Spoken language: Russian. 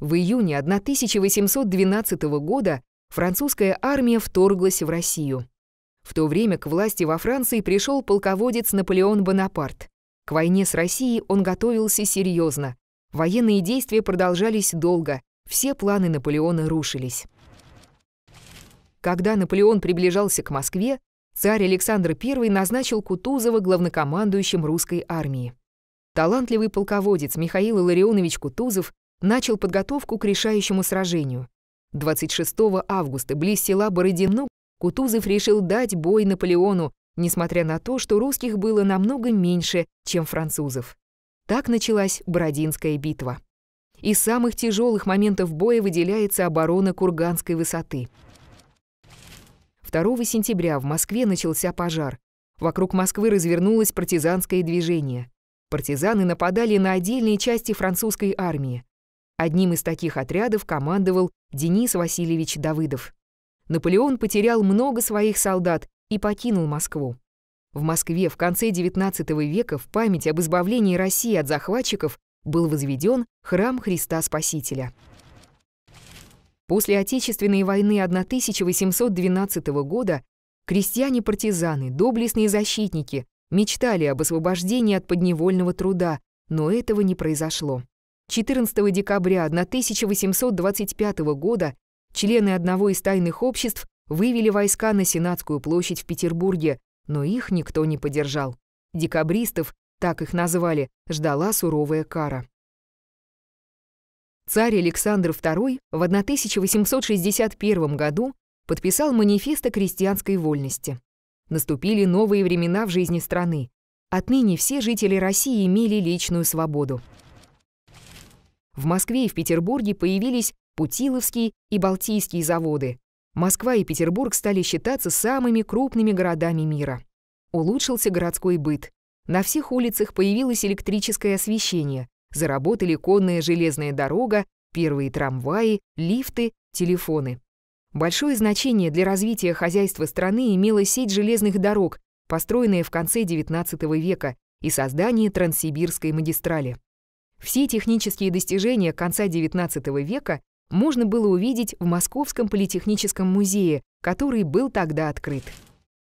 В июне 1812 года французская армия вторглась в Россию. В то время к власти во Франции пришел полководец Наполеон Бонапарт. К войне с Россией он готовился серьезно. Военные действия продолжались долго, все планы Наполеона рушились. Когда Наполеон приближался к Москве, царь Александр I назначил Кутузова главнокомандующим русской армии. Талантливый полководец Михаил Илларионович Кутузов начал подготовку к решающему сражению. 26 августа близ села Бородино Кутузов решил дать бой Наполеону, несмотря на то, что русских было намного меньше, чем французов. Так началась Бородинская битва. Из самых тяжелых моментов боя выделяется оборона Курганской высоты. 2 сентября в Москве начался пожар. Вокруг Москвы развернулось партизанское движение. Партизаны нападали на отдельные части французской армии. Одним из таких отрядов командовал Денис Васильевич Давыдов. Наполеон потерял много своих солдат и покинул Москву. В Москве в конце XIX века в память об избавлении России от захватчиков был возведен храм Христа Спасителя. После Отечественной войны 1812 года крестьяне-партизаны, доблестные защитники мечтали об освобождении от подневольного труда, но этого не произошло. 14 декабря 1825 года члены одного из тайных обществ вывели войска на Сенатскую площадь в Петербурге, но их никто не поддержал. Декабристов, так их назвали, ждала суровая кара. Царь Александр II в 1861 году подписал манифест о крестьянской вольности. Наступили новые времена в жизни страны. Отныне все жители России имели личную свободу. В Москве и в Петербурге появились Путиловский и Балтийские заводы. Москва и Петербург стали считаться самыми крупными городами мира. Улучшился городской быт. На всех улицах появилось электрическое освещение, заработали конная железная дорога, первые трамваи, лифты, телефоны. Большое значение для развития хозяйства страны имела сеть железных дорог, построенная в конце XIX века, и создание Транссибирской магистрали. Все технические достижения конца XIX века можно было увидеть в Московском политехническом музее, который был тогда открыт.